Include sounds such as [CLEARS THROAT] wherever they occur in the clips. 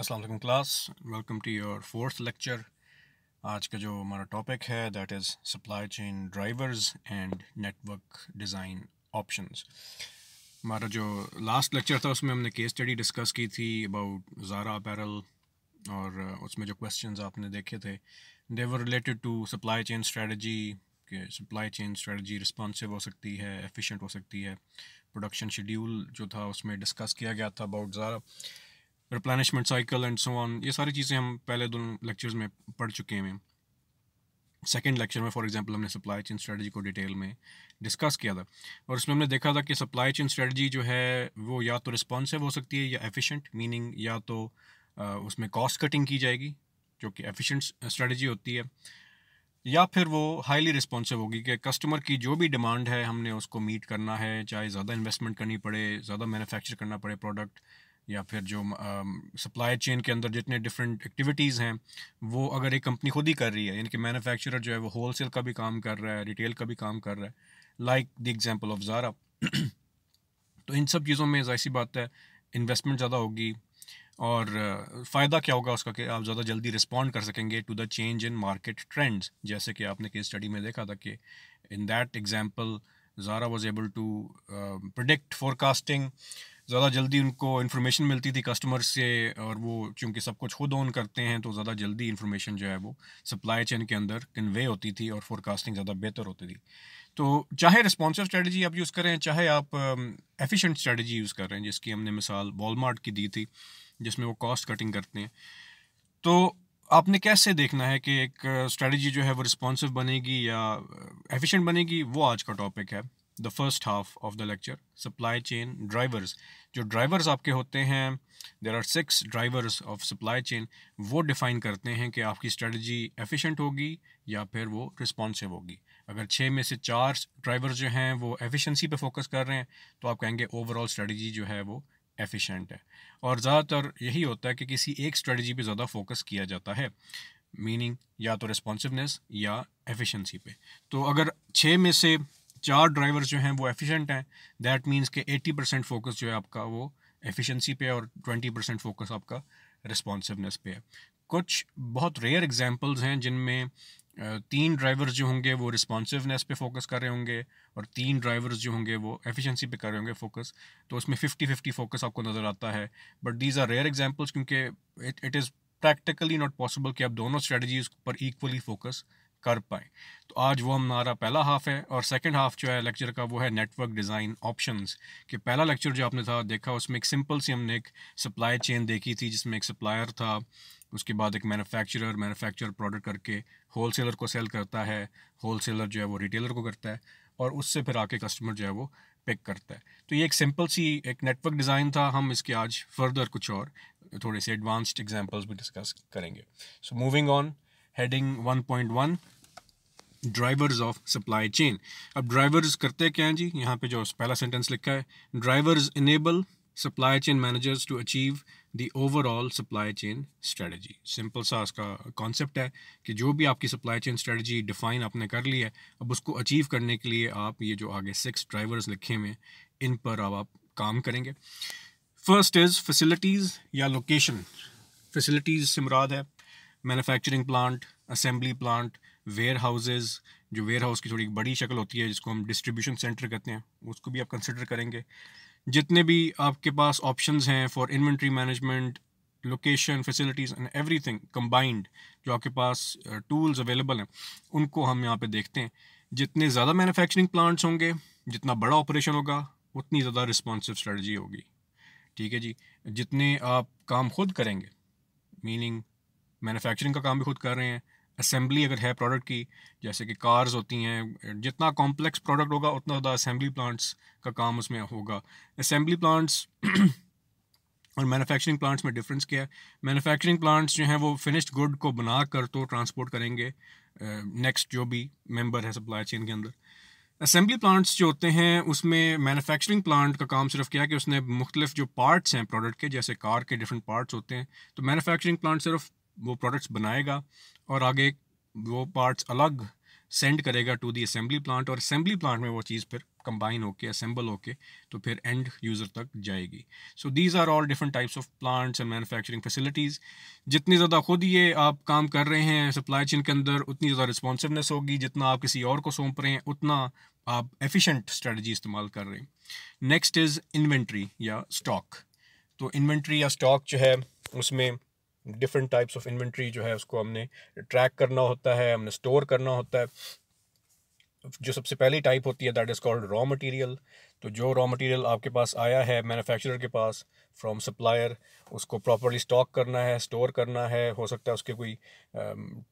السلام علیکم class welcome to your fourth lecture آج کا جو ہمارا ٹاپک ہے that is supply chain drivers and network design options ہمارا جو لاسٹ لیکچر تھا اس میں ہم نے کیس اسٹڈی ڈسکس کی تھی اباؤٹ زارا اپیرل اور اس میں جو کویسچنز آپ نے دیکھے تھے they were related to supply chain strategy کہ سپلائی چین اسٹریٹجی رسپانسو ہو سکتی ہے ایفیشینٹ ہو سکتی ہے پروڈکشن شیڈیول جو تھا اس میں ڈسکس کیا گیا تھا about Zara replenishment cycle and so on یہ ساری چیزیں ہم پہلے دونوں لیکچرز میں پڑھ چکے ہیں سیکنڈ لیکچر میں فار ایگزامپل ہم نے سپلائی چین اسٹریٹجی کو ڈیٹیل میں ڈسکس کیا تھا اور اس میں ہم نے دیکھا تھا کہ سپلائی چین اسٹریٹجی جو ہے وہ یا تو رسپانسو ہو سکتی ہے یا ایفیشینٹ میننگ یا تو اس میں کاسٹ کٹنگ کی جائے گی جو کہ ایفیشینٹ اسٹریٹجی ہوتی ہے یا پھر وہ ہائیلی رسپانسو ہوگی کہ کسٹمر کی جو بھی ڈیمانڈ ہے ہم نے اس کو میٹ کرنا ہے چاہے زیادہ انویسٹمنٹ کرنی پڑے زیادہ مینوفیکچر کرنا پڑے پروڈکٹ یا پھر جو سپلائی چین کے اندر جتنے ڈفرینٹ ایکٹیویٹیز ہیں وہ اگر ایک کمپنی خود ہی کر رہی ہے یعنی کہ مینوفیکچرر جو ہے وہ ہول سیل کا بھی کام کر رہا ہے ریٹیل کا بھی کام کر رہا ہے like the example of Zara تو ان سب چیزوں میں ظاہر سی بات ہے انویسٹمنٹ زیادہ ہوگی اور فائدہ کیا ہوگا اس کا کہ آپ زیادہ جلدی رسپونڈ کر سکیں گے to the change in market trends جیسے کہ آپ نے کیس اسٹڈی میں دیکھا تھا کہ in that example Zara was able to product costing زیادہ جلدی ان کو انفارمیشن ملتی تھی کسٹمر سے اور وہ چونکہ سب کچھ خود آن کرتے ہیں تو زیادہ جلدی انفارمیشن جو ہے وہ سپلائی چین کے اندر کنوے ہوتی تھی اور فور کاسٹنگ زیادہ بہتر ہوتی تھی تو چاہے رسپانسو اسٹریٹجی آپ یوز کریں چاہے آپ ایفیشینٹ اسٹریٹجی یوز کر رہے ہیں جس کی ہم نے مثال وال مارٹ کی دی تھی جس میں وہ کاسٹ کٹنگ کرتے ہیں تو آپ نے کیسے دیکھنا ہے کہ ایک اسٹریٹجی uh, جو ہے وہ رسپانسو بنے گی یا ایفیشینٹ uh, بنے گی وہ آج کا ٹاپک ہے the first half of the lecture supply chain drivers جو ڈرائیورز آپ کے ہوتے ہیں there are six drivers of supply chain وہ ڈیفائن کرتے ہیں کہ آپ کی اسٹریٹجی ایفیشنٹ ہوگی یا پھر وہ رسپانسو ہوگی اگر چھ میں سے چار ڈرائیورز جو ہیں وہ ایفیشنسی پہ فوکس کر رہے ہیں تو آپ کہیں گے اوور آل اسٹریٹجی جو ہے وہ ایفیشینٹ ہے اور زیادہ تر یہی ہوتا ہے کہ کسی ایک اسٹریٹجی پہ زیادہ فوکس کیا جاتا ہے میننگ یا تو رسپانسونیس یا ایفیشنسی پہ تو اگر چھ میں سے چار ڈرائیورز جو ہیں وہ ایفیشینٹ ہیں دیٹ مینس کہ ایٹی پرسینٹ فوکس جو ہے آپ کا وہ ایفیشینسی پہ ہے اور ٹوینٹی پرسینٹ فوکس آپ کا رسپانسونیس پہ ہے کچھ بہت ریئر ایگزامپلز ہیں جن میں تین ڈرائیورز جو ہوں گے وہ رسپانسونیس پہ فوکس کر رہے ہوں گے اور تین ڈرائیورز جو ہوں گے وہ ایفیشینسی پہ کر رہے ہوں گے فوکس تو اس میں ففٹی ففٹی فوکس آپ کو نظر آتا ہے but these are rare examples کیونکہ it is practically not possible کہ آپ دونوں اسٹریٹجیز پر ایکولی فوکس کر پائیں تو آج وہ ہمارا پہلا ہاف ہے اور سیکنڈ ہاف جو ہے لیکچر کا وہ ہے نیٹ ورک ڈیزائن آپشنز کہ پہلا لیکچر جو آپ نے تھا دیکھا اس میں ایک سمپل سی ہم نے ایک سپلائی چین دیکھی تھی جس میں ایک سپلائر تھا اس کے بعد ایک مینوفیکچرر مینوفیکچر پروڈکٹ کر کے ہول سیلر کو سیل کرتا ہے ہول سیلر جو ہے وہ ریٹیلر کو کرتا ہے اور اس سے پھر آ کے کسٹمر جو ہے وہ پک کرتا ہے تو یہ ایک سمپل سی ایک نیٹ ورک ڈیزائن تھا ہم اس کے آج فردر کچھ اور تھوڑے سے ایڈوانسڈ ایگزامپلس بھی ڈسکس کریں گے so moving on heading 1.1 drivers of supply chain اب ڈرائیورز کرتے کیا ہیں جی یہاں پہ جو پہلا سینٹینس لکھا ہے drivers enable supply chain managers to achieve the overall supply chain strategy simple سا اس کا کانسیپٹ ہے کہ جو بھی آپ کی سپلائی چین اسٹریٹجی ڈیفائن آپ نے کر لی ہے اب اس کو اچیو کرنے کے لیے آپ یہ جو آگے سکس ڈرائیورز لکھے ہوئے ان پر اب آپ کام کریں گے فرسٹ از فیسلٹیز یا لوکیشن سے مراد ہے manufacturing plant assembly plant warehouses جو ویئر ہاؤس کی تھوڑی بڑی شکل ہوتی ہے جس کو ہم ڈسٹریبیوشن سینٹر کہتے ہیں اس کو بھی آپ کنسیڈر کریں گے جتنے بھی آپ کے پاس آپشنز ہیں for inventory management location facilities and everything combined جو آپ کے پاس ٹولز uh, اویلیبل ہیں ان کو ہم یہاں پہ دیکھتے ہیں جتنے زیادہ مینوفیکچرنگ پلانٹس ہوں گے جتنا بڑا آپریشن ہوگا اتنی زیادہ رسپانسو اسٹریٹجی ہوگی ٹھیک ہے جی جتنے آپ کام خود کریں گے میننگ مینوفیکچرنگ کا کام بھی خود کر رہے ہیں اسمبلی اگر ہے پروڈکٹ کی جیسے کہ کارز ہوتی ہیں جتنا کمپلیکس پروڈکٹ ہوگا اتنا زیادہ اسمبلی پلانٹس کا کام اس میں ہوگا اسمبلی پلانٹس [CLEARS THROAT] اور مینوفیکچرنگ پلانٹس میں ڈفرینس کیا ہے مینوفیکچرنگ پلانٹس جو ہیں وہ فنشڈ گڈ کو بنا کر تو ٹرانسپورٹ کریں گے نیکسٹ جو بھی ممبر ہے سپلائی چین کے اندر اسمبلی پلانٹس جو ہوتے ہیں اس میں مینوفیکچرنگ پلانٹ کا کام صرف کیا کہ اس نے مختلف جو پارٹس ہیں پروڈکٹ کے جیسے کار کے ڈفرینٹ پارٹس ہوتے ہیں تو مینوفیکچرنگ پلانٹ صرف وہ پروڈکٹس بنائے گا اور آگے وہ پارٹس الگ سینڈ کرے گا ٹو دی اسمبلی پلانٹ اور اسمبلی پلانٹ میں وہ چیز پھر کمبائن ہو کے اسمبل ہو کے تو پھر اینڈ یوزر تک جائے گی so these are all different types of plants and manufacturing facilities جتنی زیادہ خود یہ آپ کام کر رہے ہیں سپلائی چین کے اندر اتنی زیادہ رسپانسونیس ہوگی جتنا آپ کسی اور کو سونپ رہے ہیں اتنا آپ ایفیشینٹ اسٹریٹجی استعمال کر رہے ہیں نیکسٹ از انوینٹری یا اسٹاک تو انوینٹری یا اسٹاک جو ہے اس میں ڈفرنٹ ٹائپس آف انوینٹری جو ہے اس کو ہم نے ٹریک کرنا ہوتا ہے ہم نے اسٹور کرنا ہوتا ہے جو سب سے پہلی ٹائپ ہوتی ہے that is called raw material تو جو را مٹیریل آپ کے پاس آیا ہے مینوفیکچرر کے پاس فرام سپلائر اس کو پراپرلی اسٹاک کرنا ہے اسٹور کرنا ہے ہو سکتا ہے اس کے کوئی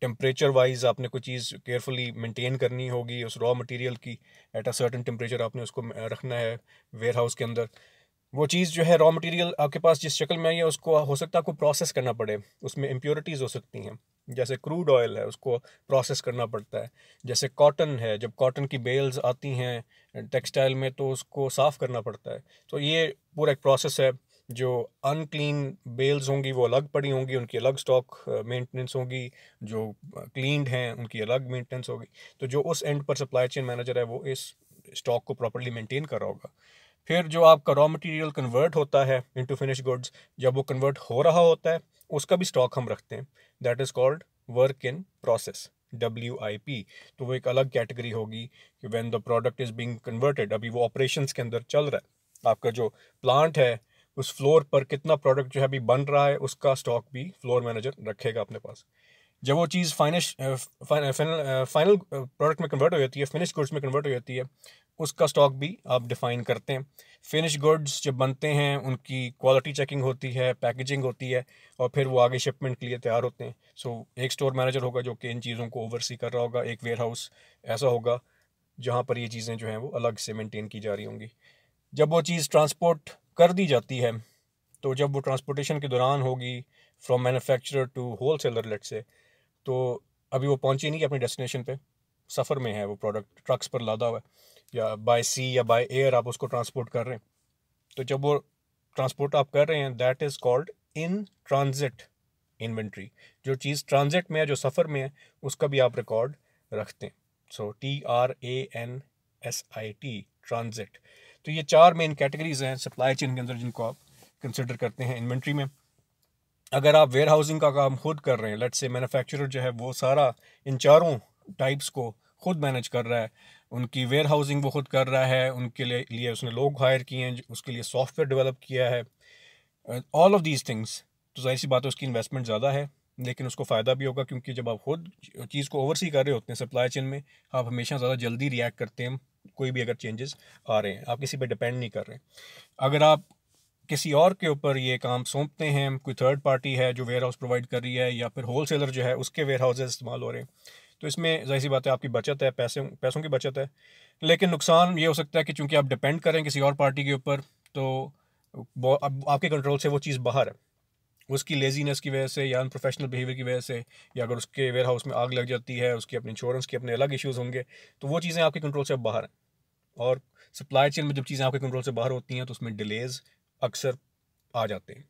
ٹیمپریچر وائز آپ نے کوئی چیز کیئرفلی مینٹین کرنی ہوگی اس را مٹیریل کی ایٹ اے سرٹن ٹمپریچر آپ نے اس کو رکھنا ہے ویئر ہاؤس کے اندر وہ چیز جو ہے را مٹیریل آپ کے پاس جس شکل میں آئی ہے اس کو ہو سکتا ہے آپ کو پروسیس کرنا پڑے اس میں امپیورٹیز ہو سکتی ہیں جیسے کروڈ آئل ہے اس کو پروسیس کرنا پڑتا ہے جیسے کاٹن ہے جب کاٹن کی بیلز آتی ہیں ٹیکسٹائل میں تو اس کو صاف کرنا پڑتا ہے تو یہ پورا ایک پروسیس ہے جو انکلین بیلز ہوں گی وہ الگ پڑی ہوں گی ان کی الگ اسٹاک مینٹننس ہوگی جو کلینڈ ہیں ان کی الگ مینٹننس ہوگی تو جو اس اینڈ پر سپلائی چین مینیجر ہے وہ اس اسٹاک کو پراپرلی مینٹین کر رہا ہوگا پھر جو آپ کا را مٹیریل کنورٹ ہوتا ہے انٹو فنش گڈس جب وہ کنورٹ ہو رہا ہوتا ہے اس کا بھی اسٹاک ہم رکھتے ہیں that is called work in process W I P تو وہ ایک الگ کیٹیگری ہوگی کہ when the product is being converted ابھی وہ آپریشنس کے اندر چل رہا ہے آپ کا جو پلانٹ ہے اس فلور پر کتنا پروڈکٹ جو ہے ابھی بن رہا ہے اس کا اسٹاک بھی فلور مینیجر رکھے گا اپنے پاس جب وہ چیز فائنش فائنل فائنل پروڈکٹ میں کنورٹ ہو جاتی ہے فنش گوڈس میں کنورٹ ہو جاتی ہے اس کا اسٹاک بھی آپ ڈیفائن کرتے ہیں فنش گوڈس جب بنتے ہیں ان کی کوالٹی چیکنگ ہوتی ہے پیکیجنگ ہوتی ہے اور پھر وہ آگے شپمنٹ کے لیے تیار ہوتے ہیں سو ایک اسٹور مینیجر ہوگا جو کہ ان چیزوں کو اوور سی کر رہا ہوگا ایک ویئر ہاؤس ایسا ہوگا جہاں پر یہ چیزیں جو ہیں وہ الگ سے مینٹین کی جا رہی ہوں گی جب وہ چیز ٹرانسپورٹ کر دی جاتی ہے تو جب وہ ٹرانسپورٹیشن کے دوران ہوگی from manufacturer to wholesaler لیٹ سے تو ابھی وہ پہنچے نہیں ہے اپنی ڈیسٹینیشن پہ سفر میں ہے وہ پروڈکٹ ٹرکس پر لادا ہوا ہے یا بائی سی یا بائی ایئر آپ اس کو ٹرانسپورٹ کر رہے ہیں تو جب وہ ٹرانسپورٹ آپ کر رہے ہیں that is called in transit inventory جو چیز ٹرانزٹ میں ہے جو سفر میں ہے اس کا بھی آپ ریکارڈ رکھتے ہیں so T R A N S I T transit تو یہ چار مین کیٹیگریز ہیں سپلائی چین کے اندر جن کو آپ کنسیڈر کرتے ہیں انوینٹری میں اگر آپ ویئر ہاؤسنگ کا کام خود کر رہے ہیں لیٹ سے مینوفیکچرر جو ہے وہ سارا ان چاروں ٹائپس کو خود مینج کر رہا ہے ان کی ویئر ہاؤسنگ وہ خود کر رہا ہے ان کے لیے اس نے لوگ ہائر کیے ہیں اس کے لیے سافٹ ویئر ڈیولپ کیا ہے آل آف دیز تھنگس تو ظاہر سی بات ہے اس کی انویسٹمنٹ زیادہ ہے لیکن اس کو فائدہ بھی ہوگا کیونکہ جب آپ خود چیز کو اوور سی کر رہے ہوتے ہیں سپلائی چین میں آپ ہمیشہ زیادہ جلدی ریئیکٹ کرتے ہیں کوئی بھی اگر چینجز آ رہے ہیں آپ کسی پہ ڈپینڈ نہیں کر رہے ہیں اگر آپ کسی اور کے اوپر یہ کام سونپتے ہیں کوئی تھرڈ پارٹی ہے جو ویئر ہاؤس پرووائڈ کر رہی ہے یا پھر ہول سیلر جو ہے اس کے ویئر ہاؤسز استعمال ہو رہے ہیں تو اس میں ظاہر سی بات ہے آپ کی بچت ہے پیسے پیسوں کی بچت ہے لیکن نقصان یہ ہو سکتا ہے کہ چونکہ آپ ڈپینڈ کریں کسی اور پارٹی کے اوپر تو آپ کے کنٹرول سے وہ چیز باہر ہے اس کی لیزینس کی وجہ سے یا ان پروفیشنل بہیویئر کی وجہ سے یا اگر اس کے ویئر ہاؤس میں آگ لگ جاتی ہے اس کے اپنے انشورنس کے اپنے الگ ایشوز ہوں گے تو وہ چیزیں آپ کے کنٹرول سے باہر ہیں اور سپلائی چین میں جب چیزیں آپ کے کنٹرول سے باہر ہوتی ہیں تو اس میں ڈیلیز اکثر آ جاتے ہیں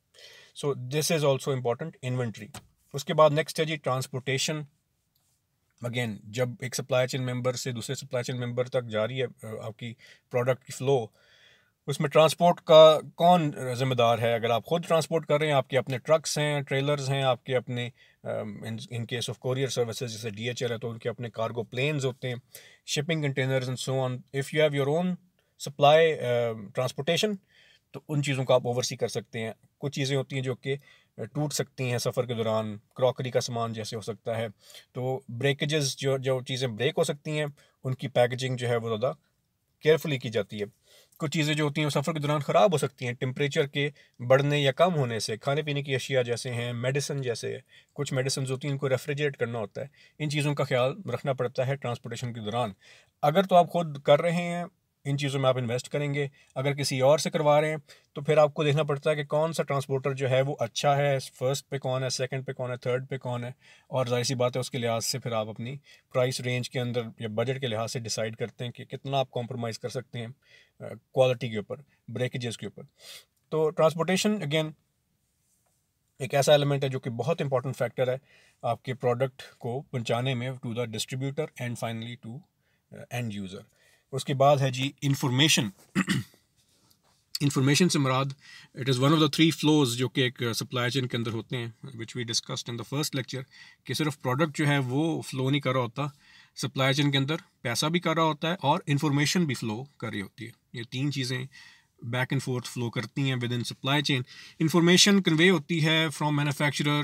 سو دس از آلسو امپورٹنٹ انونٹری اس کے بعد نیکسٹ ہے جی ٹرانسپورٹیشن اگین جب ایک سپلائی چین ممبر سے دوسرے سپلائی چین ممبر تک جاری ہے آپ کی پروڈکٹ کی فلو اس میں ٹرانسپورٹ کا کون ذمہ دار ہے اگر آپ خود ٹرانسپورٹ کر رہے ہیں آپ کے اپنے ٹرکس ہیں ٹریلرز ہیں آپ کے اپنے in case of courier services جیسے ڈی ایچ ایل ہے تو ان کے اپنے کارگو پلینز ہوتے ہیں shipping containers and so on you have your own supply transportation تو ان چیزوں کو آپ اوور سی کر سکتے ہیں کچھ چیزیں ہوتی ہیں جو کہ ٹوٹ سکتی ہیں سفر کے دوران کراکری کا سامان جیسے ہو سکتا ہے تو بریکجز جو جو چیزیں بریک ہو سکتی ہیں ان کی پیکجنگ جو ہے وہ زیادہ کیئرفلی کی جاتی ہے کچھ چیزیں جو ہوتی ہیں سفر کے دوران خراب ہو سکتی ہیں ٹمپریچر کے بڑھنے یا کم ہونے سے کھانے پینے کی اشیاء جیسے ہیں میڈیسن جیسے کچھ میڈیسنز ہوتی ہیں ان کو ریفریجریٹ کرنا ہوتا ہے ان چیزوں کا خیال رکھنا پڑتا ہے ٹرانسپورٹیشن کے دوران اگر تو آپ خود کر رہے ہیں ان چیزوں میں آپ انویسٹ کریں گے اگر کسی اور سے کروا رہے ہیں تو پھر آپ کو دیکھنا پڑتا ہے کہ کون سا ٹرانسپورٹر جو ہے وہ اچھا ہے فرسٹ پہ کون ہے سیکنڈ پہ کون ہے تھرڈ پہ کون ہے اور ظاہر سی بات ہے اس کے لحاظ سے پھر آپ اپنی پرائس رینج کے اندر یا بجٹ کے لحاظ سے ڈیسائیڈ کرتے ہیں کہ کتنا آپ کمپرومائز کر سکتے ہیں کوالٹی کے اوپر بریکجز کے اوپر تو ٹرانسپورٹیشن اگین ایک ایسا ایلیمنٹ ہے جو کہ بہت امپورٹنٹ فیکٹر ہے آپ کے پروڈکٹ کو پہنچانے میں to the distributor and finally to end user اس کے بعد ہے جی انفارمیشن انفارمیشن سے مراد it is one of the three flows جو کہ ایک سپلائی چین کے اندر ہوتے ہیں which we discussed in the first lecture کہ صرف پروڈکٹ جو ہے وہ فلو نہیں کر رہا ہوتا سپلائی چین کے اندر پیسہ بھی کر رہا ہوتا ہے اور انفارمیشن بھی فلو کر رہی ہوتی ہے یہ تین چیزیں بیک اینڈ فورتھ فلو کرتی ہیں within supply chain information convey ہوتی ہے from manufacturer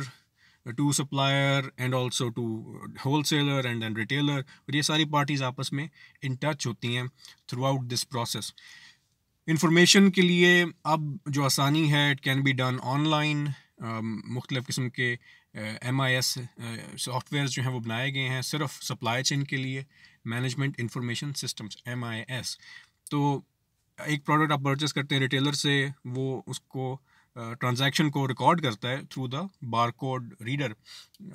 to supplier and also to wholesaler and then retailer اور یہ ساری پارٹیز آپس میں ان ٹچ ہوتی ہیں throughout this process information کے لیے اب جو آسانی ہے it can be done online مختلف قسم کے M I S softwares جو ہیں وہ بنائے گئے ہیں صرف سپلائی چین کے لیے management information systems M I S تو ایک پروڈکٹ آپ پرچیز کرتے ہیں ریٹیلر سے وہ اس کو ٹرانزیکشن کو ریکارڈ کرتا ہے through the barcode reader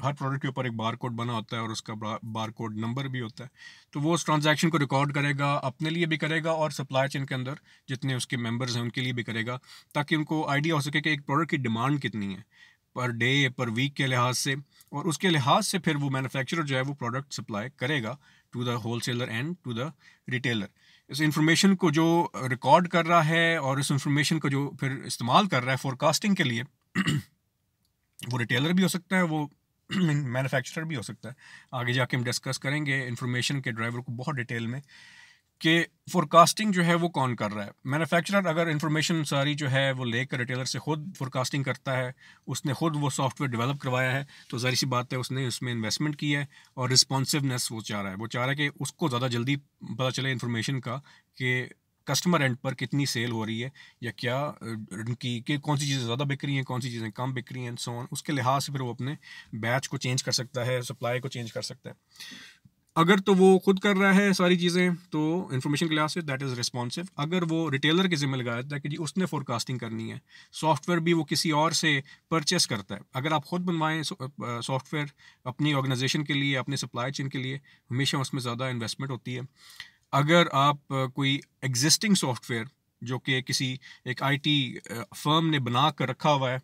ہر پروڈکٹ کے اوپر ایک بار کوڈ بنا ہوتا ہے اور اس کا بار کوڈ نمبر بھی ہوتا ہے تو وہ اس ٹرانزیکشن کو ریکارڈ کرے گا اپنے لیے بھی کرے گا اور سپلائی چین کے اندر جتنے اس کے ممبرز ہیں ان کے لیے بھی کرے گا تاکہ ان کو آئیڈیا ہو سکے کہ ایک پروڈکٹ کی ڈیمانڈ کتنی ہے پر ڈے پر ویک کے لحاظ سے اور اس کے لحاظ سے پھر وہ مینوفیکچرر جو ہے وہ پروڈکٹ سپلائی کرے گا to the wholesaler and to the retailer اس انفارمیشن کو جو ریکارڈ کر رہا ہے اور اس انفارمیشن کو جو پھر استعمال کر رہا ہے فور کاسٹنگ کے لیے وہ ریٹیلر بھی ہو سکتا ہے وہ مینوفیکچرر بھی ہو سکتا ہے آگے جا کے ہم ڈسکس کریں گے انفارمیشن کے ڈرائیور کو بہت ڈیٹیل میں کہ فور کاسٹنگ جو ہے وہ کون کر رہا ہے مینوفیکچرر اگر انفارمیشن ساری جو ہے وہ لے کر ریٹیلر سے خود فور کاسٹنگ کرتا ہے اس نے خود وہ سافٹ ویئر ڈیولپ کروایا ہے تو ظاہر سی بات ہے اس نے اس میں انویسٹمنٹ کی ہے اور رسپانسونیس وہ چاہ رہا ہے وہ چاہ رہا ہے کہ اس کو زیادہ جلدی پتہ چلے انفارمیشن کا کہ کسٹمر اینڈ پر کتنی سیل ہو رہی ہے یا کیا ان کی کہ کون سی چیزیں زیادہ بک رہی ہیں کون سی چیزیں کم بک رہی ہیں سو اس کے لحاظ سے پھر وہ اپنے بیچ کو چینج کر سکتا ہے سپلائی کو چینج کر سکتا ہے اگر تو وہ خود کر رہا ہے ساری چیزیں تو انفارمیشن کے لحاظ سے دیٹ از ریسپانسو اگر وہ ریٹیلر کے ذمہ لگایا جاتا ہے کہ جی اس نے فور کاسٹنگ کرنی ہے سافٹ ویئر بھی وہ کسی اور سے پرچیز کرتا ہے اگر آپ خود بنوائیں سافٹ ویئر اپنی آرگنائزیشن کے لیے اپنے سپلائی چین کے لیے ہمیشہ اس میں زیادہ انویسٹمنٹ ہوتی ہے اگر آپ کوئی ایگزسٹنگ سافٹ ویئر جو کہ کسی ایک آئی ٹی فرم نے بنا کر رکھا ہوا ہے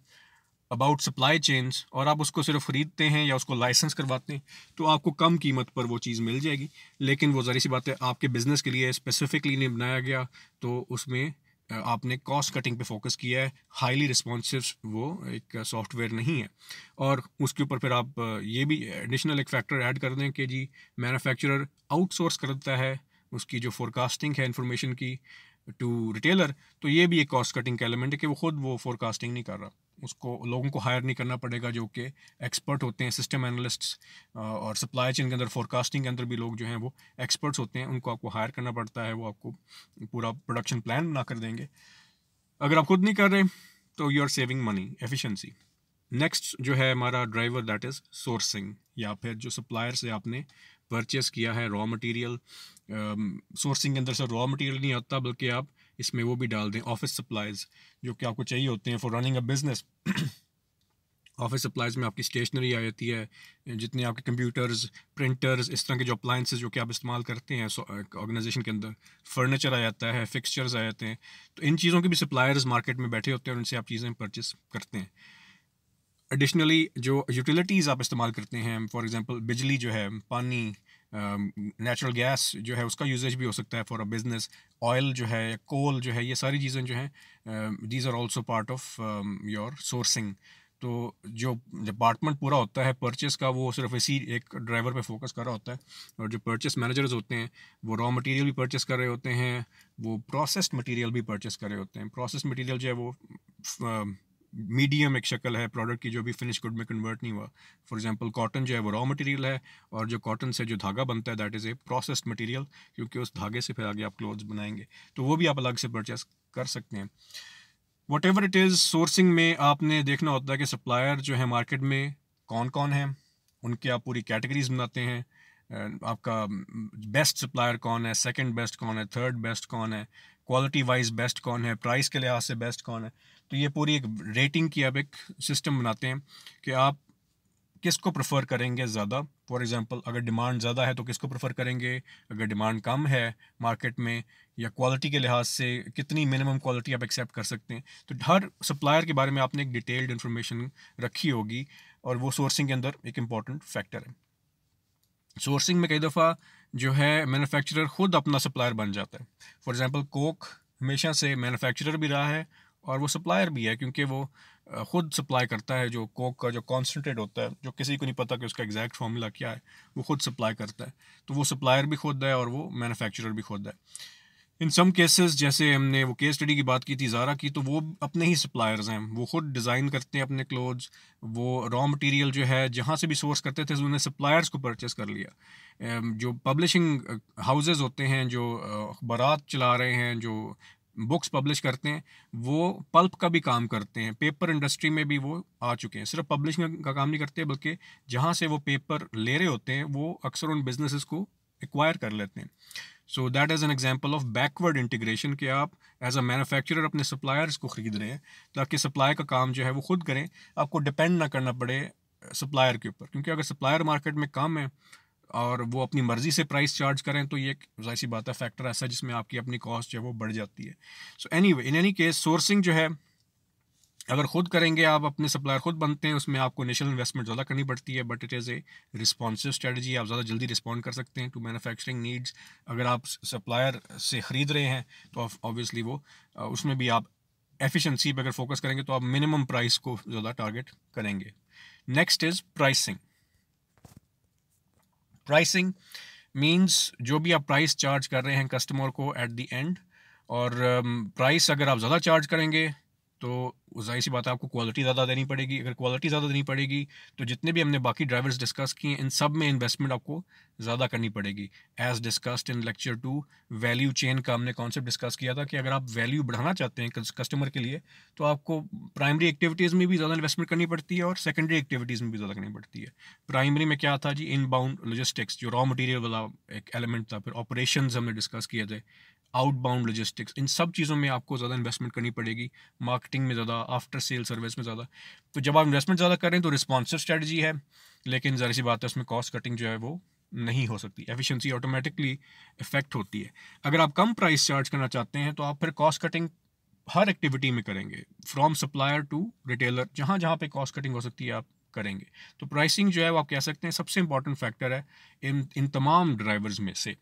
اباؤٹ سپلائی چینز اور آپ اس کو صرف خریدتے ہیں یا اس کو لائسنس کرواتے ہیں تو آپ کو کم قیمت پر وہ چیز مل جائے گی لیکن وہ ذریعہ سی بات ہے آپ کے بزنس کے لیے اسپیسیفکلی نہیں بنایا گیا تو اس میں آپ نے کاسٹ کٹنگ پہ فوکس کیا ہے ہائیلی رسپانسو وہ ایک سافٹ ویئر نہیں ہے اور اس کے اوپر پھر آپ یہ بھی ایڈیشنل ایک فیکٹر ایڈ کر دیں کہ جی مینوفیکچرر آؤٹ سورس کرتا ہے اس کی جو فورکاسٹنگ ہے انفارمیشن کی ٹو ریٹیلر تو یہ بھی ایک کاسٹ کٹنگ کا ایلیمنٹ ہے کہ وہ خود وہ فور کاسٹنگ نہیں کر رہا اس کو لوگوں کو ہائر نہیں کرنا پڑے گا جو کہ ایکسپرٹ ہوتے ہیں سسٹم انالسٹس اور سپلائی چین کے اندر کاسٹنگ کے اندر بھی لوگ جو ہیں وہ ایکسپرٹس ہوتے ہیں ان کو آپ کو ہائر کرنا پڑتا ہے وہ آپ کو پورا پروڈکشن پلان بنا کر دیں گے اگر آپ خود نہیں کر رہے تو you are saving money efficiency next جو ہے ہمارا ڈرائیور دیٹ از سورسنگ یا پھر جو سپلائر سے آپ نے پرچیز کیا ہے را مٹیریل سورسنگ کے اندر سے را مٹیریل نہیں آتا بلکہ آپ اس میں وہ بھی ڈال دیں آفس سپلائز جو کہ آپ کو چاہیے ہوتے ہیں for running a business office supplies میں آپ کی اسٹیشنری آ جاتی ہے جتنے آپ کے کمپیوٹرز پرنٹرز اس طرح کے جو اپلائنسز جو کہ آپ استعمال کرتے ہیں آرگنائزیشن uh, کے اندر فرنیچر آ جاتا ہے فکسچرز آ جاتے ہیں تو ان چیزوں کے بھی سپلائرز مارکیٹ میں بیٹھے ہوتے ہیں اور ان سے آپ چیزیں پرچیز کرتے ہیں ایڈیشنلی جو یوٹیلیٹیز آپ استعمال کرتے ہیں فار ایگزامپل بجلی جو ہے پانی نیچرل گیس جو ہے اس کا یوزیج بھی ہو سکتا ہے فار اے بزنس آئل جو ہے کول جو ہے یہ ساری چیزیں جو ہیں these are also part of your sourcing تو جو ڈپارٹمنٹ پورا ہوتا ہے پرچیز کا وہ صرف اسی ایک ڈرائیور پہ فوکس کر رہا ہوتا ہے اور جو پرچیز مینیجرز ہوتے ہیں وہ را مٹیریل بھی پرچیز کر رہے ہوتے ہیں وہ پروسیسڈ مٹیریل بھی پرچیز کر رہے ہوتے ہیں پروسیس مٹیریل جو ہے وہ میڈیم ایک شکل ہے پروڈکٹ کی جو بھی فنش گڈ میں کنورٹ نہیں ہوا فار ایگزامپل کاٹن جو ہے وہ را مٹیریل ہے اور جو کاٹن سے جو دھاگا بنتا ہے that is a processed material کیونکہ اس دھاگے سے پھر آگے آپ کلوتھس بنائیں گے تو وہ بھی آپ الگ سے پرچیز کر سکتے ہیں whatever it is sourcing میں آپ نے دیکھنا ہوتا ہے کہ سپلائر جو ہیں مارکیٹ میں کون کون ہیں ان کی آپ پوری کیٹیگریز بناتے ہیں آپ کا بیسٹ سپلائر کون ہے سیکنڈ بیسٹ کون ہے تھرڈ بیسٹ کون ہے کوالٹی وائز بیسٹ کون ہے پرائز کے لحاظ سے بیسٹ کون ہے تو یہ پوری ایک ریٹنگ کی اب ایک سسٹم بناتے ہیں کہ آپ کس کو پریفر کریں گے زیادہ فار ایگزامپل اگر ڈیمانڈ زیادہ ہے تو کس کو پریفر کریں گے اگر ڈیمانڈ کم ہے مارکیٹ میں یا کوالٹی کے لحاظ سے کتنی منیمم کوالٹی آپ ایکسیپٹ کر سکتے ہیں تو ہر سپلائر کے بارے میں آپ نے ایک ڈیٹیلڈ انفارمیشن رکھی ہوگی اور وہ سورسنگ کے اندر ایک امپورٹنٹ فیکٹر ہے سورسنگ میں کئی دفعہ جو ہے مینوفیکچرر خود اپنا سپلائر بن جاتا ہے فار ایگزامپل کوک ہمیشہ سے مینوفیکچرر بھی رہا ہے اور وہ سپلائر بھی ہے کیونکہ وہ خود سپلائی کرتا ہے جو کوک کا جو کانسنٹریٹ ہوتا ہے جو کسی کو نہیں پتہ کہ اس کا ایگزیکٹ فارمولا کیا ہے وہ خود سپلائی کرتا ہے تو وہ سپلائر بھی خود ہے اور وہ مینوفیکچرر بھی خود ہے ان سم کیسز جیسے ہم نے وہ کیس اسٹڈی کی بات کی تھی زارہ کی تو وہ اپنے ہی سپلائرز ہیں وہ خود ڈیزائن کرتے ہیں اپنے کلوتھز وہ را مٹیریل جو ہے جہاں سے بھی سورس کرتے تھے انہیں سپلائرز کو پرچیز کر لیا جو پبلشنگ ہاؤزز ہوتے ہیں جو اخبارات چلا رہے ہیں جو بکس پبلش کرتے ہیں وہ پلپ کا بھی کام کرتے ہیں پیپر انڈسٹری میں بھی وہ آ چکے ہیں صرف پبلش کا کام نہیں کرتے بلکہ جہاں سے وہ پیپر لے رہے ہوتے ہیں وہ اکثر ان بزنسز کو ایکوائر کر لیتے ہیں so that is an example of backward integration کہ آپ ایز اے مینوفیکچرر اپنے سپلائرس کو خرید رہے ہیں تاکہ سپلائی کا کام جو ہے وہ خود کریں آپ کو ڈپینڈ نہ کرنا پڑے سپلائر کے اوپر کیونکہ اگر سپلائر مارکیٹ میں کم ہے اور وہ اپنی مرضی سے پرائس چارج کریں تو یہ ایک ظاہر سی بات ہے فیکٹر ایسا ہے جس میں آپ کی اپنی کاسٹ جو ہے وہ بڑھ جاتی ہے so anyway any case sourcing جو ہے اگر خود کریں گے آپ اپنے سپلائر خود بنتے ہیں اس میں آپ کو نیشنل انویسٹمنٹ زیادہ کرنی پڑتی ہے but it is a responsive strategy آپ زیادہ جلدی رسپونڈ کر سکتے ہیں ٹو مینوفیکچرنگ نیڈس اگر آپ سپلائر سے خرید رہے ہیں تو آبویسلی وہ اس میں بھی آپ ایفیشنسی پہ اگر فوکس کریں گے تو آپ منیمم پرائس کو زیادہ ٹارگیٹ کریں گے next is pricing pricing means جو بھی آپ پرائس چارج کر رہے ہیں کسٹمر کو ایٹ دی اینڈ اور پرائس um, اگر آپ زیادہ چارج کریں گے تو ظاہر سی بات ہے آپ کو کوالٹی زیادہ دینی پڑے گی اگر کوالٹی زیادہ دینی پڑے گی تو جتنے بھی ہم نے باقی ڈرائیورز ڈسکس کیے ہیں ان سب میں انویسٹمنٹ آپ کو زیادہ کرنی پڑے گی as discussed in lecture two value chain کا ہم نے کانسیپٹ ڈسکس کیا تھا کہ اگر آپ ویلیو بڑھانا چاہتے ہیں کسٹمر کے لیے تو آپ کو پرائمری ایکٹیویٹیز میں بھی زیادہ انویسٹمنٹ کرنی پڑتی ہے اور سیکنڈری ایکٹیویٹیز میں بھی زیادہ کرنی پڑتی ہے پرائمری میں کیا تھا جی ان باؤنڈ لوجسٹکس جو را مٹیریل والا ایک ایلیمنٹ تھا پھر آپریشنز ہم نے ڈسکس کیے تھے آؤٹ باؤنڈ لوجسٹکس ان سب چیزوں میں آپ کو زیادہ انویسٹمنٹ کرنی پڑے گی مارکیٹنگ میں زیادہ آفٹر سیل سروس میں زیادہ تو جب آپ انویسٹمنٹ زیادہ کریں تو رسپانسو اسٹریٹجی ہے لیکن ذرا سی بات ہے اس میں کاسٹ کٹنگ جو ہے وہ نہیں ہو سکتی ایفیشینسی آٹومیٹکلی افیکٹ ہوتی ہے اگر آپ کم پرائز چارج کرنا چاہتے ہیں تو آپ پھر کاسٹ کٹنگ ہر ایکٹیویٹی میں کریں گے فرام سپلائر ٹو ریٹیلر جہاں جہاں پہ کاسٹ کٹنگ ہو سکتی ہے آپ کریں گے تو پرائسنگ جو ہے وہ آپ کہہ سکتے ہیں سب سے امپورٹنٹ فیکٹر ہے ان ان تمام ڈرائیورز میں سے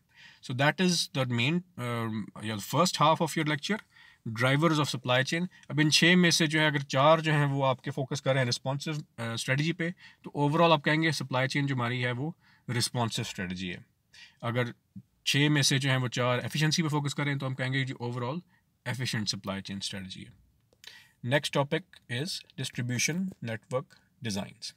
so that is then your first half of your lecture drivers of supply chain اب ان چھ میں سے جو ہے اگر چار جو ہیں وہ آپ کے فوکس کر رہے ہیں رسپانسو اسٹریٹجی پہ تو اوور آل آپ کہیں گے سپلائی چین جو ہماری ہے وہ رسپانسو اسٹریٹجی ہے اگر چھ میں سے جو ہیں وہ چار ایفیشنسی پہ فوکس کریں تو ہم کہیں گے جو overall efficient supply chain strategy ہے next topic is distribution network designs